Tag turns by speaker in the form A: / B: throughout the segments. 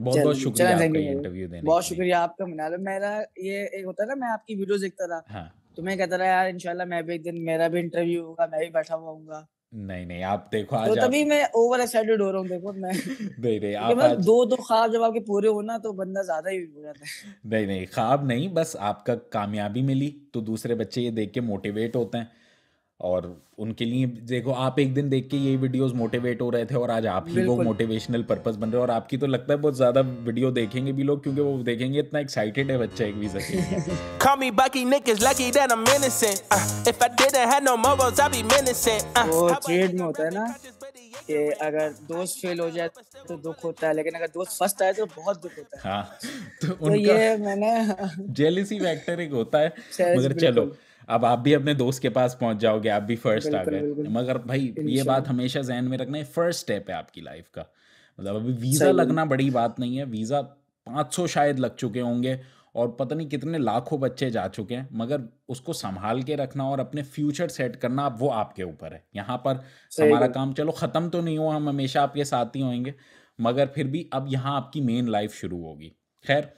A: बहुत शुक्रिया आपका इंटरव्यू
B: मनाल मेरा ये एक होता ना मैं आपकी वीडियो देखता था हाँ। तो मैं कहता था यार इंशाल्लाह मैं भी एक दिन मेरा भी इंटरव्यू होगा मैं भी बैठा हुआ
A: नहीं नहीं आप देखो तो आज तो तभी
B: मैं ओवर एक्साइटेड हो रहा हूँ देखो मैं
A: नहीं नहीं आप आज...
B: दो दो ख्वाब जब आपके पूरे हो ना तो बंदा ज्यादा ही हो जाता है
A: नहीं नहीं ख्वाब नहीं बस आपका कामयाबी मिली तो दूसरे बच्चे ये देख के मोटिवेट होते हैं और उनके लिए देखो आप एक दिन देख के ये वीडियोस मोटिवेट हो रहे थे और आज आप ही वो मोटिवेशनल पर्पस बन रहे हो और आपकी तो लगता है बहुत ज्यादा वीडियो देखेंगे भी लोग क्योंकि वो देखेंगे इतना एक्साइटेड है बच्चा एक uh, uh, वीजा
B: के कि अगर दोस्त फेल हो जाए तो दुख होता है लेकिन अगर दोस्त फर्स्ट आए तो बहुत दुख होता
A: है हाँ, तो, तो ये
B: मैंने
A: जेलिसी फैक्टर एक होता है मगर चलो अब आप भी अपने दोस्त के पास पहुंच जाओगे आप भी फर्स्ट आ गए मगर भाई ये बात हमेशा जहन में रखना है फर्स्ट स्टेप है आपकी लाइफ का मतलब अभी वीज़ा लगना बड़ी बात नहीं है वीज़ा 500 शायद लग चुके होंगे और पता नहीं कितने लाखों बच्चे जा चुके हैं मगर उसको संभाल के रखना और अपने फ्यूचर सेट करना वो आपके ऊपर है यहाँ पर हमारा काम चलो ख़त्म तो नहीं हुआ हम हमेशा आपके साथ ही होंगे मगर फिर भी अब यहाँ आपकी मेन लाइफ शुरू होगी खैर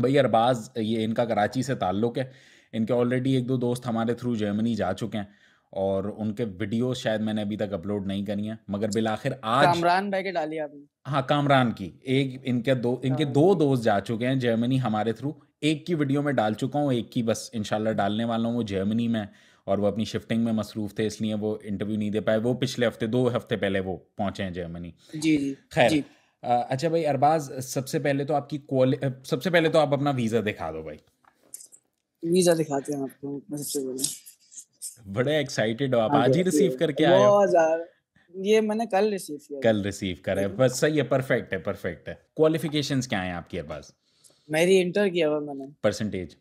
A: भाई अरबाज ये इनका कराची से ताल्लुक़ है इनके ऑलरेडी एक दो दोस्त हमारे थ्रू जर्मनी जा चुके हैं और उनके वीडियो शायद मैंने अभी तक अपलोड नहीं करी है मगर बिल आखिर आज कामरान
B: भाई के डाली अभी
A: हाँ कामरान की एक इनके दो इनके दो दोस्त जा चुके हैं जर्मनी हमारे थ्रू एक की वीडियो में डाल चुका हूँ एक की बस इनशाला डालने वाला हूँ वो जर्मनी में और वो अपनी शिफ्टिंग में मसरूफ थे इसलिए वो इंटरव्यू नहीं दे पाए वो पिछले हफ्ते दो हफ्ते पहले वो पहुंचे हैं जर्मनी जी खैर अच्छा भाई अरबाज सबसे पहले तो आपकी सबसे पहले तो आप अपना वीज़ा दिखा दो भाई
B: वीजा दिखाते हैं आपको मैं सबसे पहले
A: बड़े एक्साइटेड हो आप हाँ, आज ही रिसीव करके आए
B: हो ये मैंने कल रिसीव किया कल
A: रिसीव करा है बस सही है परफेक्ट है परफेक्ट है क्वालिफिकेशंस क्या हैं आपके पास
B: मेरी इंटर किया हुआ मैंने परसेंटेज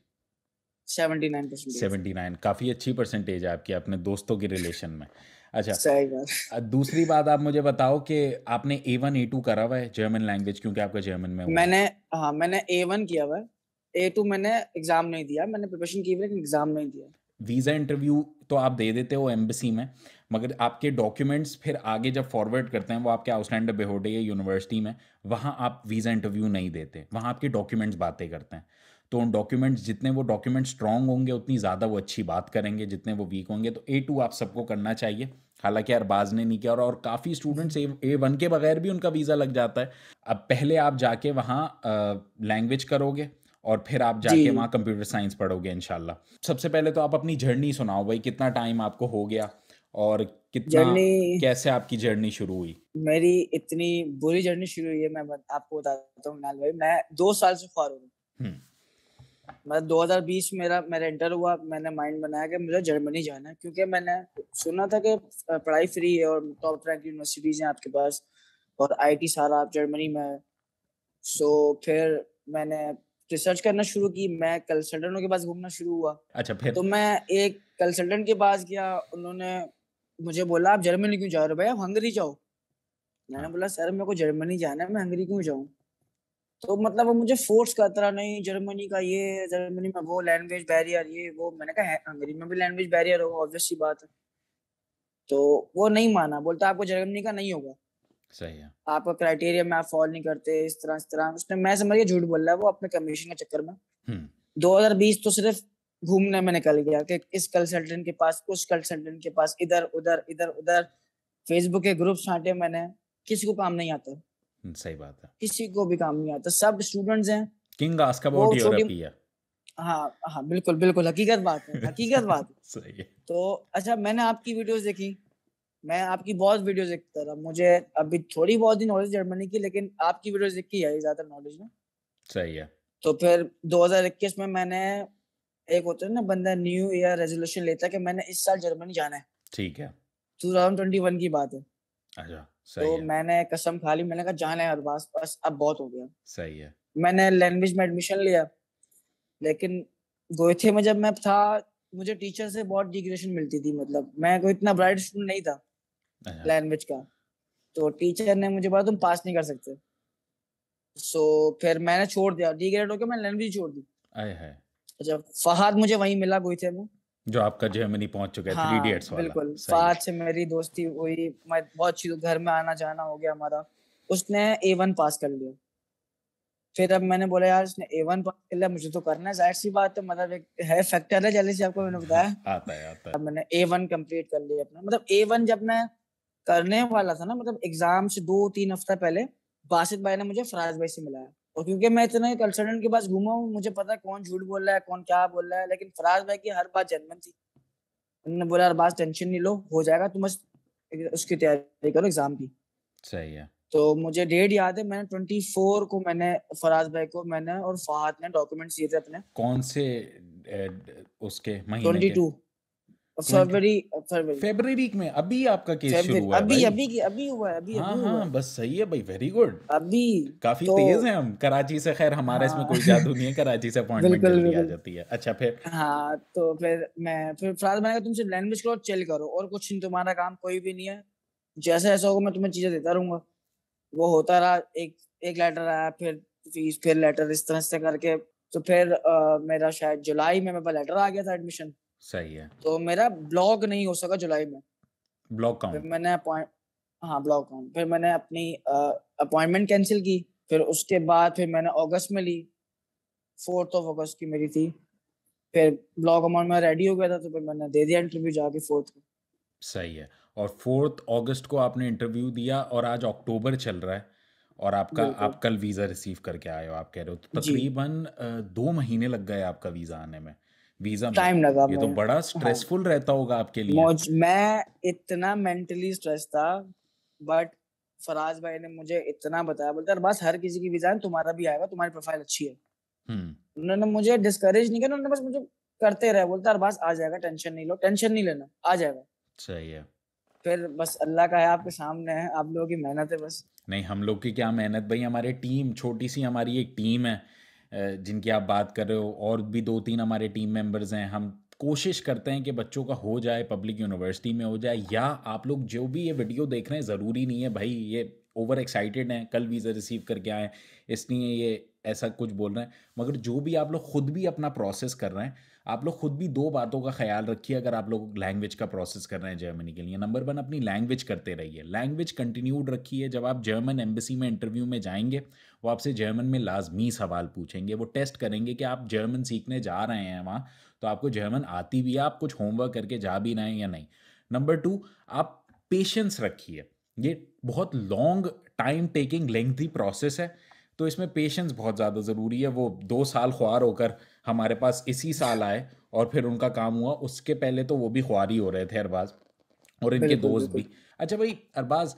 B: 79
A: 79 काफी अच्छी परसेंटेज है आपकी अपने दोस्तों के रिलेशन में अच्छा दूसरी बात आप मुझे बताओ कि आपने A1 A2 करा हुआ है जर्मन लैंग्वेज क्योंकि आपका जर्मन में मैंने
B: हाँ मैंने A1 किया हुआ है ए टू मैंने एग्जाम नहीं दिया मैंने प्रिपरेशन की लेकिन एग्जाम नहीं दिया
A: वीज़ा इंटरव्यू तो आप दे देते हो एम्बेसी में मगर आपके डॉक्यूमेंट्स फिर आगे जब फॉरवर्ड करते हैं वो आपके आउटलैंडर बेहोडे यूनिवर्सिटी में वहाँ आप वीज़ा इंटरव्यू नहीं देते वहाँ आपके डॉक्यूमेंट्स बातें करते हैं तो उन डॉक्यूमेंट्स जितने वो डॉक्यूमेंट स्ट्रांग होंगे उतनी ज़्यादा वो अच्छी बात करेंगे जितने वो वीक होंगे तो ए टू आप सबको करना चाहिए हालांकि अरबाज ने नहीं किया और, और काफ़ी स्टूडेंट्स ए वन के बगैर भी उनका वीज़ा लग जाता है अब पहले आप जाके वहाँ लैंग्वेज करोगे और फिर आप जाके वहाँ कंप्यूटर साइंस पढ़ोगे इनशाला सबसे पहले तो आप अपनी जर्नी सुनाओ भाई कितना टाइम आपको हो गया और कितना कैसे आपकी जर्नी शुरू हुई
B: मेरी इतनी बुरी जर्नी शुरू हुई है मैं मैं आपको बताता भाई मैं दो साल से फॉर हूँ हम्म। मतलब 2020 मेरा मेरा इंटर हुआ मैंने माइंड बनाया कि मुझे जर्मनी जाना है क्योंकि मैंने सुना था कि पढ़ाई फ्री है और टॉप रैंक यूनिवर्सिटीज हैं आपके पास और आईटी सारा आप जर्मनी में सो so, फिर मैंने रिसर्च तो करना शुरू की मैं कंसल्टेंटों के पास घूमना शुरू हुआ अच्छा फिर तो मैं एक कंसल्टेंट के पास गया उन्होंने मुझे बोला आप जर्मनी क्यों जा रहे हो भाई आप हंगरी जाओ मैंने हाँ। बोला सर मेरे को जर्मनी जाना है मैं हंगरी क्यों जाऊँ तो मतलब वो मुझे फोर्स करता रहा नहीं जर्मनी का ये जर्मनी में वो लैंग्वेज बैरियर ये वो मैंने कहा हंगरी में भी लैंग्वेज बैरियर होगा ऑब्वियस सी बात है तो वो नहीं माना बोलता आपको जर्मनी का नहीं होगा सही है आपका क्राइटेरिया में आप फॉलो नहीं करते इस तरह इस तरह उसने मैं समझ गया झूठ बोल रहा है वो अपने कमीशन के चक्कर में हम्म। दो हजार बीस तो सिर्फ घूमने में निकल गया कि इस कंसल्टेंट के पास उस कंसल्टेंट के पास इधर उधर इधर उधर फेसबुक के ग्रुप छाटे मैंने किसी को काम नहीं आता
A: हम्म, सही बात है
B: किसी को भी काम नहीं आता सब स्टूडेंट्स हैं
A: किंग आस्क अबाउट यूरोपिया
B: हाँ हाँ बिल्कुल बिल्कुल हकीकत बात है हकीकत बात है सही है तो अच्छा मैंने आपकी वीडियोस देखी मैं आपकी बहुत वीडियो देखता था मुझे अभी थोड़ी बहुत ही नॉलेज जर्मनी की लेकिन आपकी वीडियो देख के आई ज्यादा नॉलेज में सही है तो फिर 2021 में मैंने एक होता है ना बंदा न्यू ईयर रेजोल्यूशन लेता है कि मैंने इस साल जर्मनी जाना है ठीक है 2021 की बात है अच्छा तो सही तो है। मैंने कसम खा ली मैंने कहा जाना है अरबाज बस अब बहुत हो गया सही है मैंने लैंग्वेज में एडमिशन लिया लेकिन गोयथे में जब मैं था मुझे टीचर से बहुत डिग्रेशन मिलती थी मतलब मैं कोई इतना ब्राइट स्टूडेंट नहीं था लैंग्वेज uh-huh. का तो टीचर ने मुझे बोला तुम पास नहीं कर सकते सो so, फिर मैंने छोड़ दिया डी ग्रेड होकर मैंने लैंग्वेज छोड़ दी
A: अच्छा
B: फहाद मुझे वहीं मिला गोई थे में
A: जो आपका जर्मनी पहुंच चुका है हाँ, थ्री इडियट्स
B: बिल्कुल फहाद से मेरी दोस्ती हुई मैं बहुत चीज घर में आना जाना हो गया हमारा उसने ए वन पास कर लिया फिर अब मैंने बोला यार उसने ए वन पास कर लिया मुझे तो करना है जाहिर सी बात है मतलब एक है फैक्टर है जल्दी से आपको मैंने बताया आता है आता है अब मैंने ए वन कम्प्लीट कर लिया अपना मतलब ए वन जब मैं करने वाला था ना मतलब एग्जाम से दो तीन हफ्ता पहले बासित भाई ने मुझे फराज भाई से मिलाया और क्योंकि मैं इतने कंसल्टेंट के पास घूमा हूँ मुझे पता है कौन झूठ बोल रहा है कौन क्या बोल रहा है लेकिन फराज भाई की हर बात जेनवन थी उन्होंने बोला हर बात टेंशन नहीं लो हो जाएगा तुम बस उसकी तैयारी करो एग्जाम की सही है तो मुझे डेट याद है मैंने ट्वेंटी फोर को मैंने फराज भाई को मैंने और फहाद ने डॉक्यूमेंट्स दिए थे अपने
A: कौन से उसके महीने 22
B: फरवरी फरवरी
A: फरवरी में अभी आपका केस शुरू हुआ है अभी
B: अभी अभी हुआ है अभी हाँ हाँ
A: बस सही है भाई वेरी गुड अभी काफी तो, तेज हैं हम कराची से खैर हमारा हाँ, इसमें कोई हाँ। जादू नहीं है कराची से अपॉइंटमेंट जल्दी आ जाती है अच्छा फिर
B: हाँ तो फिर मैं फिर फराज मैंने तुमसे लैंग्वेज करो चिल करो और कुछ नहीं तुम्हारा काम कोई भी नहीं है जैसे ऐसा होगा मैं तुम्हें चीजें देता रहूंगा वो होता रहा एक एक लेटर आया फिर फीस फिर लेटर इस तरह से करके तो फिर मेरा शायद जुलाई में मेरे पास लेटर आ गया था एडमिशन सही है तो मेरा ब्लॉग नहीं हो सका जुलाई में ब्लॉग काउंट मैंने हाँ ब्लॉग काउंट फिर मैंने अपनी अपॉइंटमेंट कैंसिल की फिर उसके बाद फिर मैंने अगस्त में ली फोर्थ ऑफ अगस्त की मेरी थी फिर ब्लॉग अमाउंट में रेडी हो गया था तो फिर मैंने दे दिया इंटरव्यू जाके फोर्थ को
A: सही है और फोर्थ अगस्त को आपने इंटरव्यू दिया और आज अक्टूबर चल रहा है और आपका आप कल वीज़ा रिसीव करके आए हो आप कह रहे हो तो तकरीबन दो महीने लग गए आपका वीज़ा आने में वीजा टाइम लगा ये तो बड़ा स्ट्रेसफुल हाँ। रहता होगा आपके लिए मैं
B: इतना मेंटली स्ट्रेस था बट फराज भाई ने मुझे इतना बताया बोलता बस हर किसी की वीजा है तुम्हारा भी आएगा तुम्हारी प्रोफाइल अच्छी है हम्म। उन्होंने मुझे डिस्करेज नहीं किया उन्होंने बस मुझे करते रहे बोलता बस आ जाएगा टेंशन नहीं लो टेंशन नहीं लेना आ जाएगा सही है फिर बस अल्लाह का है आपके सामने है आप लोगों की मेहनत है बस
A: नहीं हम लोग की क्या मेहनत भाई हमारे टीम छोटी सी हमारी एक टीम है जिनकी आप बात कर रहे हो और भी दो तीन हमारे टीम मेंबर्स हैं हम कोशिश करते हैं कि बच्चों का हो जाए पब्लिक यूनिवर्सिटी में हो जाए या आप लोग जो भी ये वीडियो देख रहे हैं ज़रूरी नहीं है भाई ये ओवर एक्साइटेड हैं कल वीज़ा रिसीव करके आए इसलिए ये ऐसा कुछ बोल रहे हैं मगर जो भी आप लोग खुद भी अपना प्रोसेस कर रहे हैं आप लोग खुद भी दो बातों का ख्याल रखिए अगर आप लोग लैंग्वेज का प्रोसेस कर रहे हैं जर्मनी के लिए नंबर वन अपनी लैंग्वेज करते रहिए लैंग्वेज कंटिन्यूड रखिए जब आप जर्मन एम्बेसी में इंटरव्यू में जाएंगे वो आपसे जर्मन में लाजमी सवाल पूछेंगे वो टेस्ट करेंगे कि आप जर्मन सीखने जा रहे हैं वहाँ तो आपको जर्मन आती भी है आप कुछ होमवर्क करके जा भी रहे हैं या नहीं नंबर टू आप पेशेंस रखिए ये बहुत long time taking lengthy process है तो इसमें पेशेंस बहुत ज़्यादा ज़रूरी है वो दो साल ख्वार होकर हमारे पास इसी साल आए और फिर उनका काम हुआ उसके पहले तो वो भी ख्वारी हो रहे थे अरबाज और इनके दोस्त भी अच्छा भाई अरबाज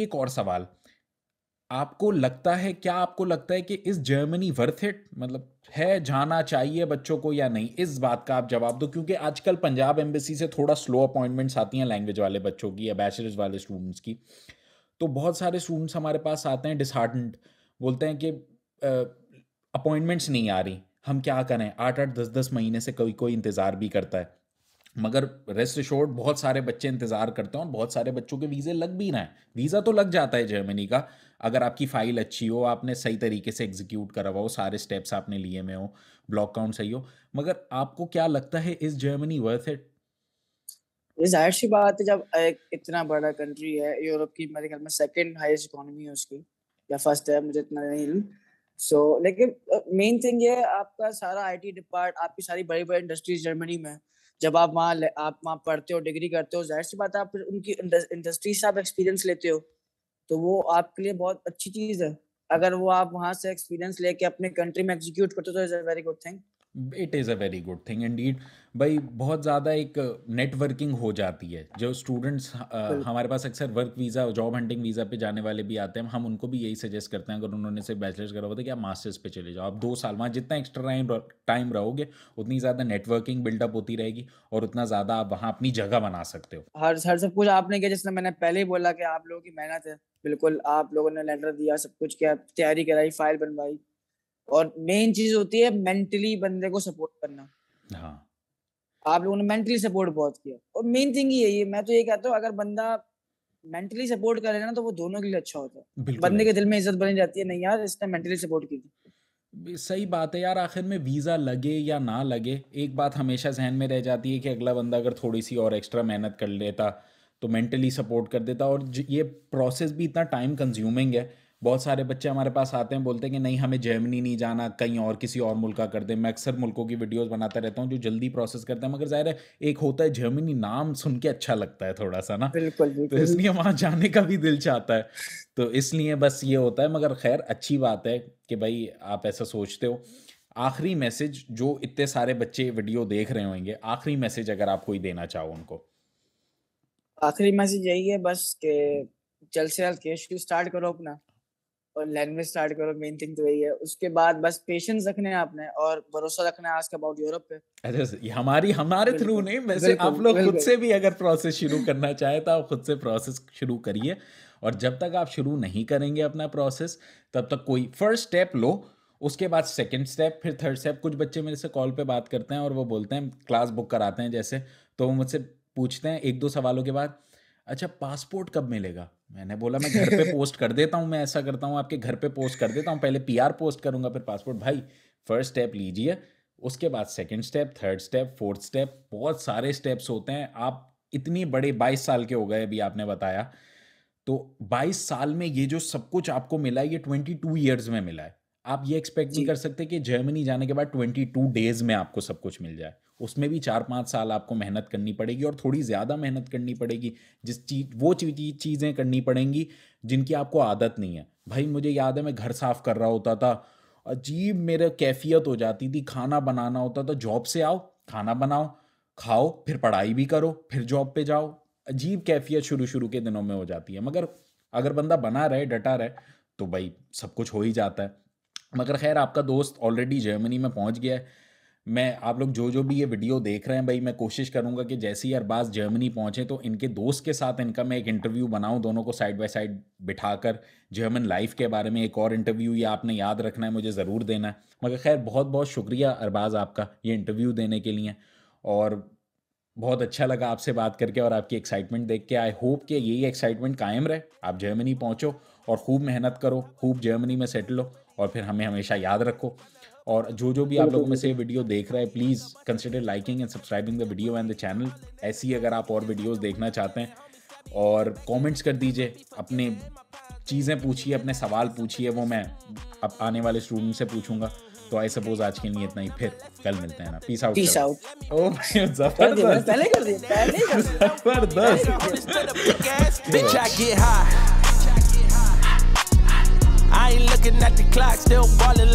A: एक और सवाल आपको लगता है क्या आपको लगता है कि इस जर्मनी वर्थ इट मतलब है जाना चाहिए बच्चों को या नहीं इस बात का आप जवाब दो क्योंकि आजकल पंजाब एम्बेसी से थोड़ा स्लो अपॉइंटमेंट्स आती हैं लैंग्वेज वाले बच्चों की या बैचलर्स वाले स्टूडेंट्स की तो बहुत सारे स्टूडेंट्स हमारे पास आते हैं डिसहार्टेंड बोलते हैं कि अपॉइंटमेंट्स नहीं आ रही हम क्या करें आठ आठ दस दस महीने से कोई कोई इंतज़ार भी करता है मगर रेस्ट शोर्ड बहुत सारे बच्चे इंतज़ार करते हैं और बहुत सारे बच्चों के वीज़े लग भी ना है वीज़ा तो लग जाता है जर्मनी का अगर आपकी फ़ाइल अच्छी हो आपने सही तरीके से एग्जीक्यूट करा हुआ हो सारे स्टेप्स आपने लिए में हो ब्लॉक काउंट सही हो मगर आपको क्या लगता है इस जर्मनी वर्थ इट
B: ये जाहिर सी बात है जब एक इतना बड़ा कंट्री है यूरोप की मेरे ख्याल में सेकंड हाईएस्ट इकोनॉमी है उसकी या फर्स्ट है मुझे इतना नहीं सो so, लेकिन मेन थिंग ये आपका सारा आईटी डिपार्ट आपकी सारी बड़ी बड़ी इंडस्ट्रीज जर्मनी में जब आप वहाँ आप वहाँ पढ़ते हो डिग्री करते हो जाहिर सी बात है आप उनकी इंडस्ट्री से आप एक्सपीरियंस लेते हो तो वो आपके लिए बहुत अच्छी चीज़ है अगर वो आप वहाँ से एक्सपीरियंस लेके अपने कंट्री में एग्जीक्यूट करते हो तो is a very good
A: thing it is a very good thing indeed भाई बहुत ज़्यादा एक नेटवर्किंग हो जाती है जो स्टूडेंट्स हमारे पास अक्सर work visa job hunting visa पे जाने वाले भी आते हैं हम उनको भी यही सजेस्ट करते हैं अगर उन्होंने से बैचलर्स करा होता तो है कि आप मास्टर्स पे चले जाओ आप दो साल वहाँ जितना एक्स्ट्रा टाइम टाइम रहोगे उतनी ज़्यादा नेटवर्किंग बिल्डअप होती रहेगी और उतना ज़्यादा आप वहाँ अपनी जगह बना सकते हो
B: हर हर सब कुछ आपने किया जिसने मैंने पहले ही बोला कि आप लोगों की मेहनत है बिल्कुल आप लोगों ने लेटर दिया सब कुछ किया तैयारी कराई फाइल बनवाई और मेन चीज़ होती है मेंटली बंदे को सपोर्ट करना हाँ आप लोगों ने मेंटली सपोर्ट बहुत किया और मेन थिंग ये है मैं तो ये कहता हूँ अगर बंदा मेंटली सपोर्ट करेगा ना तो वो दोनों के लिए अच्छा होता है बंदे के दिल में इज्जत बनी जाती है नहीं यार इसने मेंटली सपोर्ट की थी
A: सही बात है यार आखिर में वीज़ा लगे या ना लगे एक बात हमेशा जहन में रह जाती है कि अगला बंदा अगर थोड़ी सी और एक्स्ट्रा मेहनत कर लेता तो मेंटली सपोर्ट कर देता और ये प्रोसेस भी इतना टाइम कंज्यूमिंग है बहुत सारे बच्चे हमारे पास आते हैं बोलते हैं कि नहीं हमें जर्मनी नहीं जाना कहीं और किसी और मुल्क का कर दें मैं अक्सर मुल्कों की वीडियोस बनाता रहता हूं जो जल्दी प्रोसेस करते हैं मगर ज़ाहिर है एक होता है जर्मनी नाम सुन के अच्छा लगता है थोड़ा सा ना बिल्कुल, तो इसलिए वहाँ जाने का भी दिल चाहता है तो इसलिए बस ये होता है मगर खैर अच्छी बात है कि भाई आप ऐसा सोचते हो आखिरी मैसेज जो इतने सारे बच्चे वीडियो देख रहे होंगे आखिरी मैसेज अगर आप कोई देना चाहो उनको
B: आखिरी मैसेज यही है बस के जल्द से जल्द केस स्टार्ट करो अपना और लैंग्वेज स्टार्ट करो मेन थिंग तो यही है उसके बाद बस पेशेंस रखने आपने और भरोसा रखना आस्क अबाउट यूरोप पे
A: अरे हमारी हमारे थ्रू नहीं वैसे आप लोग खुद से भी अगर प्रोसेस शुरू करना चाहे तो आप खुद से प्रोसेस शुरू करिए और जब तक आप शुरू नहीं करेंगे अपना प्रोसेस तब तक कोई फर्स्ट स्टेप लो उसके बाद सेकंड स्टेप फिर थर्ड स्टेप कुछ बच्चे मेरे से कॉल पे बात करते हैं और वो बोलते हैं क्लास बुक कराते हैं जैसे तो वो मुझसे पूछते हैं एक दो सवालों के बाद अच्छा पासपोर्ट कब मिलेगा मैंने बोला मैं घर पे पोस्ट कर देता हूँ मैं ऐसा करता हूँ आपके घर पे पोस्ट कर देता हूँ पहले पीआर पोस्ट करूंगा फिर पासपोर्ट भाई फर्स्ट स्टेप लीजिए उसके बाद second step third step fourth step बहुत सारे स्टेप्स होते हैं आप इतनी बड़े बाईस साल के हो गए अभी आपने बताया तो बाईस साल में ये जो सब कुछ आपको मिला है ये टू ईयर्स में मिला है आप ये एक्सपेक्ट नहीं कर सकते कि जर्मनी जाने के बाद टू डेज में आपको सब कुछ मिल जाए उसमें भी चार पाँच साल आपको मेहनत करनी पड़ेगी और थोड़ी ज़्यादा मेहनत करनी पड़ेगी जिस चीज वो चीज़ें करनी पड़ेंगी जिनकी आपको आदत नहीं है भाई मुझे याद है मैं घर साफ़ कर रहा होता था अजीब मेरे कैफियत हो जाती थी खाना बनाना होता था जॉब से आओ खाना बनाओ खाओ फिर पढ़ाई भी करो फिर जॉब पे जाओ अजीब कैफियत शुरू शुरू के दिनों में हो जाती है मगर अगर बंदा बना रहे डटा रहे तो भाई सब कुछ हो ही जाता है मगर खैर आपका दोस्त ऑलरेडी जर्मनी में पहुंच गया है मैं आप लोग जो जो भी ये वीडियो देख रहे हैं भाई मैं कोशिश करूंगा कि जैसे ही अरबाज जर्मनी पहुंचे तो इनके दोस्त के साथ इनका मैं एक इंटरव्यू बनाऊं दोनों को साइड बाय साइड बिठाकर जर्मन लाइफ के बारे में एक और इंटरव्यू ये आपने याद रखना है मुझे ज़रूर देना है मगर खैर बहुत बहुत शुक्रिया अरबाज आपका ये इंटरव्यू देने के लिए और बहुत अच्छा लगा आपसे बात करके और आपकी एक्साइटमेंट देख के आई होप कि यही एक्साइटमेंट कायम रहे आप जर्मनी पहुँचो और खूब मेहनत करो खूब जर्मनी में सेटल हो और फिर हमें हमेशा याद रखो और जो जो भी आप लोगों में से वीडियो देख रहा है please consider liking and subscribing the video and the channel ऐसी अगर आप और वीडियोस देखना चाहते हैं और कमेंट्स कर दीजिए अपने चीज़ें पूछिए अपने सवाल पूछिए वो मैं अब आने वाले स्टूडेंट से पूछूंगा तो आई सपोज आज के लिए इतना ही फिर कल मिलते हैं ना पीस आउट पीस
B: आउट ओ
A: जबरदस्त
B: पहले कर दे पहले
A: जबरदस्त
B: bitch i get high i ain't looking at the clock still ballin